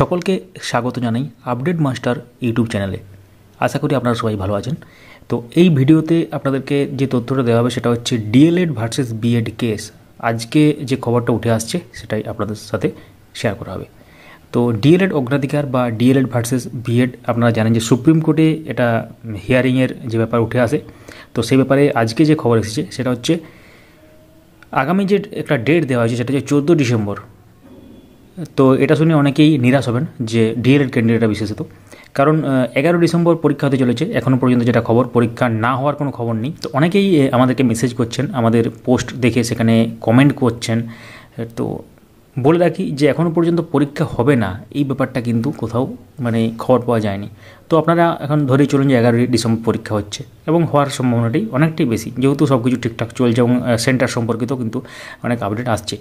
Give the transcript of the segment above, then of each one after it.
সকলকে স্বাগত জানাই আপডেট মাস্টার ইউটিউব চ্যানেলে আশা করি আপনারা সবাই ভালো আছেন তো এই ভিডিওতে আপনাদেরকে যে তথ্যটা দেওয়া হবে সেটা হচ্ছে ডিএলএড ভার্সেস বিএড কেস আজকে যে খবরটা উঠে আসছে সেটাই আপনাদের সাথে শেয়ার করা হবে তো ডিএলএড অগ্রাধিকার বা ডিএলএড ভার্সেস বিএড আপনারা জানেন যে সুপ্রিম কোর্টে এটা হিয়ারিংয়ের যে ব্যাপার উঠে আসে তো সেই ব্যাপারে আজকে যে খবর এসেছে সেটা হচ্ছে আগামী যে একটা ডেট দেওয়া হয়েছে সেটা হচ্ছে চোদ্দো ডিসেম্বর তো এটা শুনে অনেকেই নিরাশ হবেন যে ডিএলএড ক্যান্ডিডেটরা বিশেষত কারণ এগারো ডিসেম্বর পরীক্ষা হতে চলেছে এখনও পর্যন্ত যেটা খবর পরীক্ষা না হওয়ার কোনো খবর নেই তো অনেকেই আমাদেরকে মেসেজ করছেন আমাদের পোস্ট দেখে সেখানে কমেন্ট করছেন তো বলে রাখি যে এখনও পর্যন্ত পরীক্ষা হবে না এই ব্যাপারটা কিন্তু কোথাও মানে খবর পাওয়া যায়নি তো আপনারা এখন ধরেই চলুন যে এগারোই ডিসেম্বর পরীক্ষা হচ্ছে এবং হওয়ার সম্ভাবনাটাই অনেকটাই বেশি যেহেতু সব কিছু ঠিকঠাক চলছে এবং সেন্টার সম্পর্কিত কিন্তু অনেক আপডেট আসছে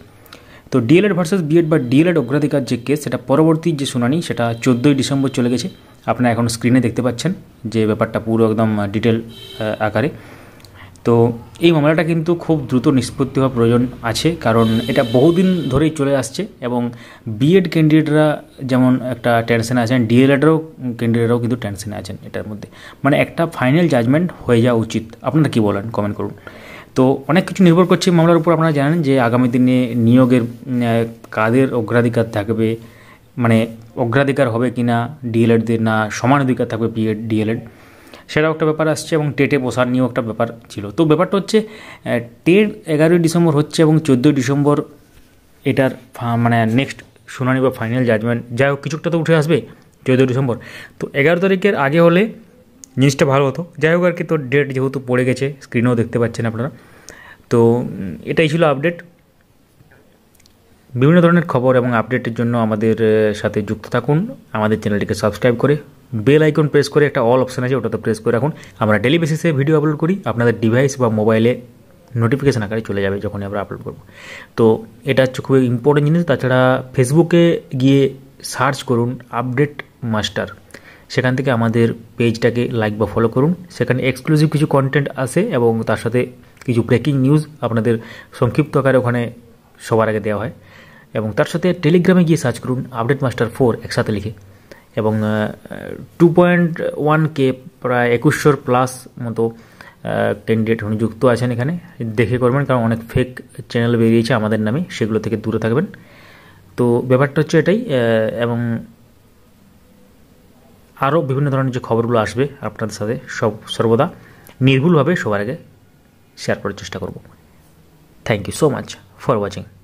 তো ডিএলএড ভার্সেস বিএড বা ডিএলএড অগ্রাধিকার যে কেস সেটা পরবর্তী যে শুনানি সেটা চোদ্দোই ডিসেম্বর চলে গেছে আপনারা এখন স্ক্রিনে দেখতে পাচ্ছেন যে ব্যাপারটা পুরো একদম ডিটেল আকারে তো এই মামলাটা কিন্তু খুব দ্রুত নিষ্পত্তি হওয়া প্রয়োজন আছে কারণ এটা বহুদিন ধরেই চলে আসছে এবং বিএড ক্যান্ডিডেটরা যেমন একটা টেনশনে আছেন ডিএলএডেরও ক্যান্ডিডেটরাও কিন্তু টেনশনে আছেন এটার মধ্যে মানে একটা ফাইনাল জাজমেন্ট হয়ে যাওয়া উচিত আপনারা কী বলেন কমেন্ট করুন তো অনেক কিছু নির্ভর করছে মামলার উপর আপনারা জানেন যে আগামী দিনে নিয়োগের কাদের অগ্রাধিকার থাকবে মানে অগ্রাধিকার হবে কি না ডিএলএডদের না সমান অধিকার থাকবে পিএড ডিএলএড সেটাও একটা ব্যাপার আসছে এবং টেটে বসার নিয়েও একটা ব্যাপার ছিল তো ব্যাপারটা হচ্ছে টেট এগারোই ডিসেম্বর হচ্ছে এবং চোদ্দোই ডিসেম্বর এটার মানে নেক্সট শুনানি বা ফাইনাল জাজমেন্ট যাই হোক কিছুটা তো উঠে আসবে চোদ্দোই ডিসেম্বর তো এগারো তারিখের আগে হলে জিনিসটা ভালো হতো যাই হোক আর কি তো ডেট যেহেতু পড়ে গেছে স্ক্রিনেও দেখতে পাচ্ছেন আপনারা তো এটাই ছিল আপডেট বিভিন্ন ধরনের খবর এবং আপডেটের জন্য আমাদের সাথে যুক্ত থাকুন আমাদের চ্যানেলটিকে সাবস্ক্রাইব করে বেল আইকন প্রেস করে একটা অল অপশান আছে ওটাতে প্রেস করে রাখুন আমরা ডেলি বেসিসে ভিডিও আপলোড করি আপনাদের ডিভাইস বা মোবাইলে নোটিফিকেশান আকারে চলে যাবে যখনই আমরা আপলোড করব তো এটা হচ্ছে খুবই ইম্পর্টেন্ট জিনিস তাছাড়া ফেসবুকে গিয়ে সার্চ করুন আপডেট মাস্টার সেখান থেকে আমাদের পেজটাকে লাইক বা ফলো করুন সেখানে এক্সক্লুসিভ কিছু কন্টেন্ট আছে এবং তার সাথে কিছু ব্রেকিং নিউজ আপনাদের সংক্ষিপ্ত আকারে ওখানে সবার আগে দেওয়া হয় এবং তার সাথে টেলিগ্রামে গিয়ে সার্চ করুন আপডেট মাস্টার ফোর একসাথে লিখে এবং টু পয়েন্ট ওয়ান কে প্রায় একুশশোর প্লাস মতো ক্যান্ডিডেট যুক্ত আছেন এখানে দেখে করবেন কারণ অনেক ফেক চ্যানেল বেরিয়েছে আমাদের নামে সেগুলো থেকে দূরে থাকবেন তো ব্যাপারটা হচ্ছে এটাই এবং আরও বিভিন্ন ধরনের যে খবরগুলো আসবে আপনাদের সাথে সব সর্বদা নির্ভুলভাবে সবার আগে শেয়ার করার চেষ্টা করব thank you so much for watching